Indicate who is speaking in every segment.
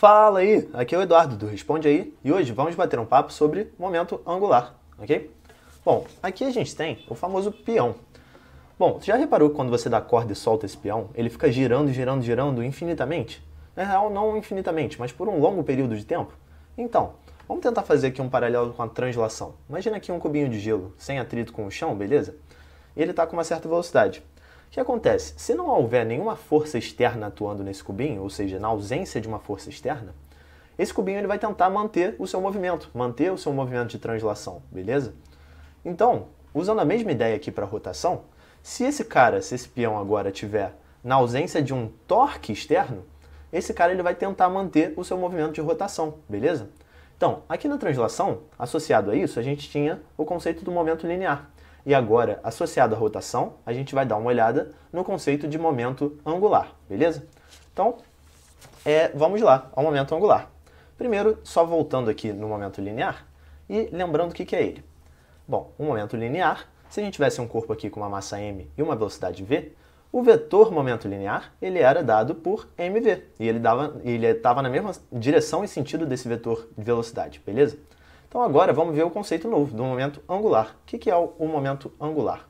Speaker 1: Fala aí, aqui é o Eduardo do Responde Aí e hoje vamos bater um papo sobre momento angular, ok? Bom, aqui a gente tem o famoso peão. Bom, você já reparou que quando você dá corda e solta esse peão, ele fica girando, girando, girando infinitamente? Na real, não infinitamente, mas por um longo período de tempo? Então, vamos tentar fazer aqui um paralelo com a translação. Imagina aqui um cubinho de gelo, sem atrito com o chão, beleza? E ele está com uma certa velocidade. O que acontece? Se não houver nenhuma força externa atuando nesse cubinho, ou seja, na ausência de uma força externa, esse cubinho ele vai tentar manter o seu movimento, manter o seu movimento de translação, beleza? Então, usando a mesma ideia aqui para rotação, se esse cara, se esse peão agora tiver na ausência de um torque externo, esse cara ele vai tentar manter o seu movimento de rotação, beleza? Então, aqui na translação, associado a isso, a gente tinha o conceito do momento linear. E agora, associado à rotação, a gente vai dar uma olhada no conceito de momento angular, beleza? Então, é, vamos lá ao momento angular. Primeiro, só voltando aqui no momento linear e lembrando o que, que é ele. Bom, um momento linear, se a gente tivesse um corpo aqui com uma massa m e uma velocidade v, o vetor momento linear ele era dado por mv e ele estava ele na mesma direção e sentido desse vetor de velocidade, beleza? Então agora vamos ver o conceito novo do momento angular. O que é o momento angular?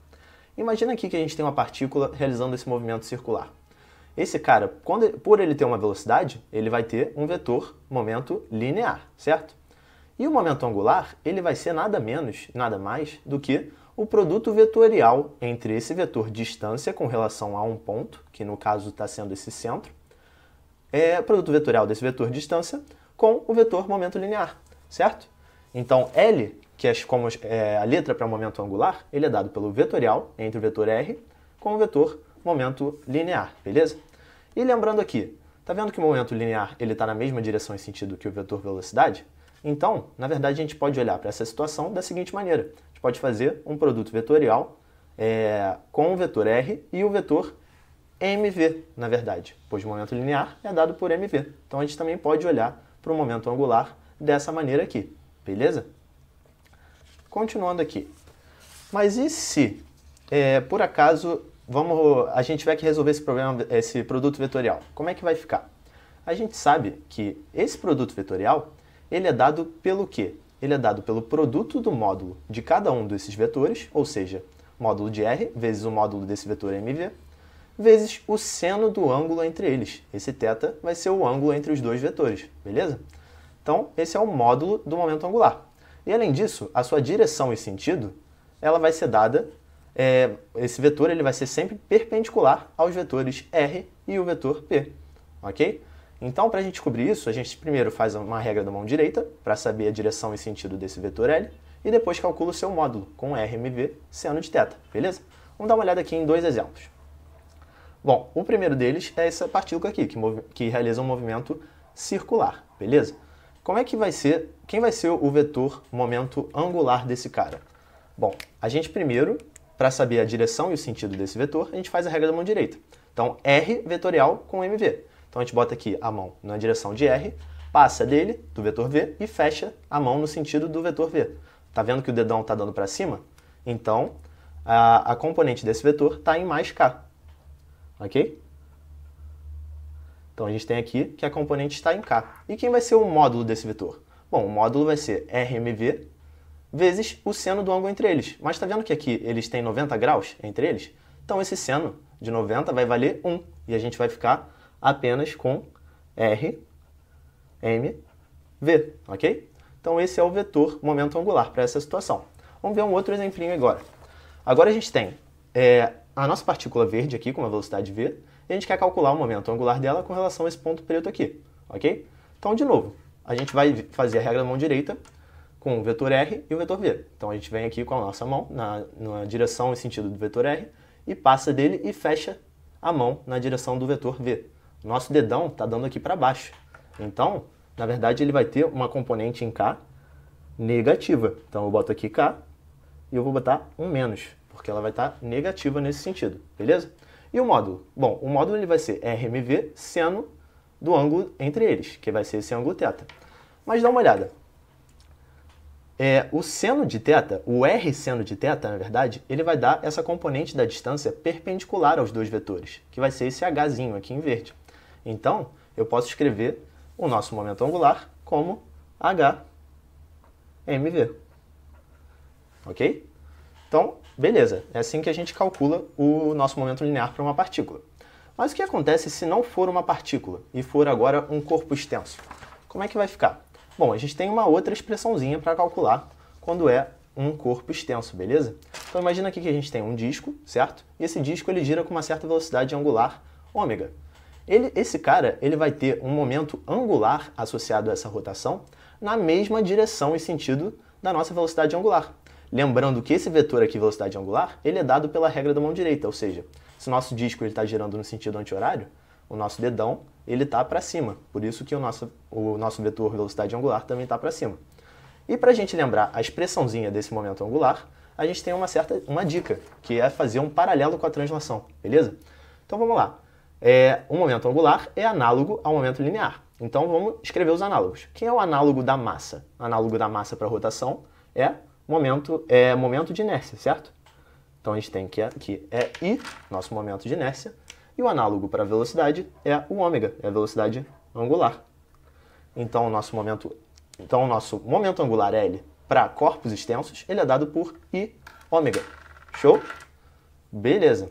Speaker 1: Imagina aqui que a gente tem uma partícula realizando esse movimento circular. Esse cara, por ele ter uma velocidade, ele vai ter um vetor momento linear, certo? E o momento angular, ele vai ser nada menos, nada mais do que o produto vetorial entre esse vetor distância com relação a um ponto, que no caso está sendo esse centro, é produto vetorial desse vetor distância com o vetor momento linear, certo? Então, L, que é como é, a letra para momento angular, ele é dado pelo vetorial entre o vetor R com o vetor momento linear, beleza? E lembrando aqui, tá vendo que o momento linear ele está na mesma direção e sentido que o vetor velocidade? Então, na verdade, a gente pode olhar para essa situação da seguinte maneira. A gente pode fazer um produto vetorial é, com o vetor R e o vetor mv, na verdade, pois o momento linear é dado por mv. Então, a gente também pode olhar para o momento angular dessa maneira aqui beleza? Continuando aqui. Mas e se, é, por acaso, vamos, a gente tiver que resolver esse problema, esse produto vetorial? Como é que vai ficar? A gente sabe que esse produto vetorial, ele é dado pelo quê? Ele é dado pelo produto do módulo de cada um desses vetores, ou seja, módulo de R vezes o módulo desse vetor MV, vezes o seno do ângulo entre eles. Esse θ vai ser o ângulo entre os dois vetores, beleza? Então, esse é o módulo do momento angular. E além disso, a sua direção e sentido, ela vai ser dada, é, esse vetor ele vai ser sempre perpendicular aos vetores r e o vetor p, ok? Então, para a gente descobrir isso, a gente primeiro faz uma regra da mão direita para saber a direção e sentido desse vetor L e depois calcula o seu módulo com RMV seno de θ, beleza? Vamos dar uma olhada aqui em dois exemplos. Bom, o primeiro deles é essa partícula aqui, que, que realiza um movimento circular, beleza? Como é que vai ser, quem vai ser o vetor momento angular desse cara? Bom, a gente primeiro, para saber a direção e o sentido desse vetor, a gente faz a regra da mão direita. Então, R vetorial com MV. Então, a gente bota aqui a mão na direção de R, passa dele, do vetor V, e fecha a mão no sentido do vetor V. Tá vendo que o dedão está dando para cima? Então, a, a componente desse vetor está em mais K. Ok? Então a gente tem aqui que a componente está em K. E quem vai ser o módulo desse vetor? Bom, o módulo vai ser RMV vezes o seno do ângulo entre eles. Mas está vendo que aqui eles têm 90 graus entre eles? Então esse seno de 90 vai valer 1. E a gente vai ficar apenas com R, M, V, ok? Então esse é o vetor momento angular para essa situação. Vamos ver um outro exemplinho agora. Agora a gente tem é, a nossa partícula verde aqui com uma velocidade v, e a gente quer calcular o momento angular dela com relação a esse ponto preto aqui, ok? Então, de novo, a gente vai fazer a regra da mão direita com o vetor r e o vetor v. Então, a gente vem aqui com a nossa mão na, na direção e sentido do vetor r e passa dele e fecha a mão na direção do vetor v. Nosso dedão está dando aqui para baixo. Então, na verdade, ele vai ter uma componente em k negativa. Então, eu boto aqui k e eu vou botar um menos porque ela vai estar negativa nesse sentido, beleza? E o módulo? Bom, o módulo ele vai ser RMV seno do ângulo entre eles, que vai ser esse ângulo θ. Mas dá uma olhada. É, o seno de θ, o r seno de θ, na verdade, ele vai dar essa componente da distância perpendicular aos dois vetores, que vai ser esse hzinho aqui em verde. Então, eu posso escrever o nosso momento angular como hmv. Ok? Então, beleza, é assim que a gente calcula o nosso momento linear para uma partícula. Mas o que acontece se não for uma partícula e for agora um corpo extenso? Como é que vai ficar? Bom, a gente tem uma outra expressãozinha para calcular quando é um corpo extenso, beleza? Então imagina aqui que a gente tem um disco, certo? E esse disco ele gira com uma certa velocidade angular ômega. Ele, esse cara ele vai ter um momento angular associado a essa rotação na mesma direção e sentido da nossa velocidade angular. Lembrando que esse vetor aqui, velocidade angular, ele é dado pela regra da mão direita, ou seja, se o nosso disco está girando no sentido anti-horário, o nosso dedão ele está para cima, por isso que o nosso, o nosso vetor velocidade angular também está para cima. E para a gente lembrar a expressãozinha desse momento angular, a gente tem uma certa uma dica, que é fazer um paralelo com a translação, beleza? Então vamos lá. É, o momento angular é análogo ao momento linear. Então vamos escrever os análogos. Quem é o análogo da massa? O análogo da massa para rotação é momento é momento de inércia, certo? Então a gente tem que aqui é I, nosso momento de inércia, e o análogo para velocidade é o ômega, é a velocidade angular. Então o nosso momento, então o nosso momento angular L para corpos extensos, ele é dado por I ômega. Show? Beleza.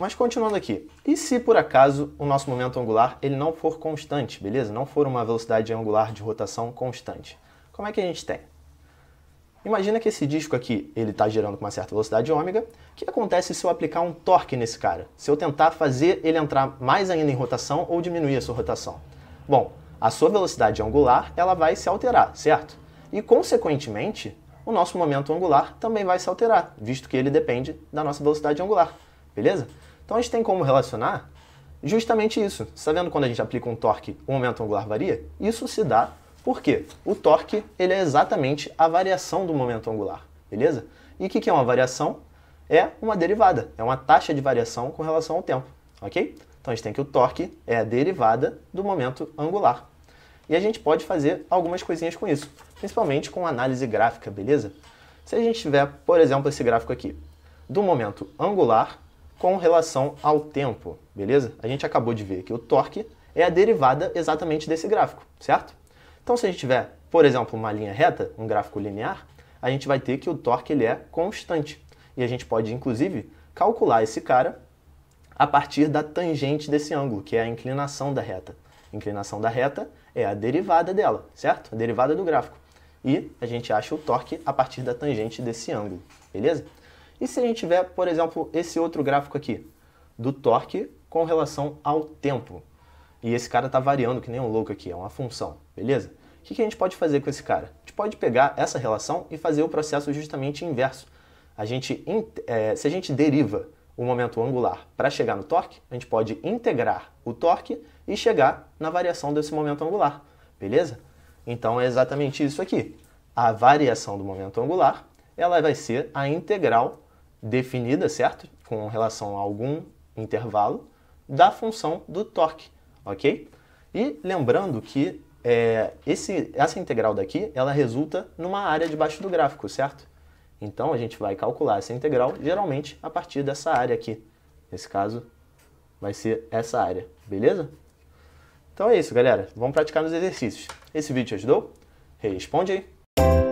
Speaker 1: Mas continuando aqui, e se por acaso o nosso momento angular ele não for constante, beleza? Não for uma velocidade angular de rotação constante. Como é que a gente tem? Imagina que esse disco aqui ele está girando com uma certa velocidade ômega. O que acontece se eu aplicar um torque nesse cara? Se eu tentar fazer ele entrar mais ainda em rotação ou diminuir a sua rotação? Bom, a sua velocidade angular ela vai se alterar, certo? E consequentemente, o nosso momento angular também vai se alterar, visto que ele depende da nossa velocidade angular, beleza? Então a gente tem como relacionar justamente isso. Você está vendo quando a gente aplica um torque, o momento angular varia? Isso se dá porque o torque ele é exatamente a variação do momento angular, beleza? E o que, que é uma variação? É uma derivada, é uma taxa de variação com relação ao tempo, ok? Então a gente tem que o torque é a derivada do momento angular. E a gente pode fazer algumas coisinhas com isso, principalmente com análise gráfica, beleza? Se a gente tiver, por exemplo, esse gráfico aqui, do momento angular com relação ao tempo, beleza? A gente acabou de ver que o torque é a derivada exatamente desse gráfico, certo? Então, se a gente tiver, por exemplo, uma linha reta, um gráfico linear, a gente vai ter que o torque ele é constante. E a gente pode, inclusive, calcular esse cara a partir da tangente desse ângulo, que é a inclinação da reta. A inclinação da reta é a derivada dela, certo? A derivada do gráfico. E a gente acha o torque a partir da tangente desse ângulo, beleza? E se a gente tiver, por exemplo, esse outro gráfico aqui, do torque com relação ao tempo. E esse cara está variando que nem um louco aqui, é uma função, beleza? O que, que a gente pode fazer com esse cara? A gente pode pegar essa relação e fazer o processo justamente inverso. A gente, é, se a gente deriva o momento angular para chegar no torque, a gente pode integrar o torque e chegar na variação desse momento angular, beleza? Então é exatamente isso aqui. A variação do momento angular ela vai ser a integral definida, certo? Com relação a algum intervalo da função do torque, ok? E lembrando que é, esse, essa integral daqui, ela resulta numa área debaixo do gráfico, certo? Então a gente vai calcular essa integral geralmente a partir dessa área aqui. Nesse caso, vai ser essa área, beleza? Então é isso, galera. Vamos praticar nos exercícios. Esse vídeo te ajudou? Responde aí!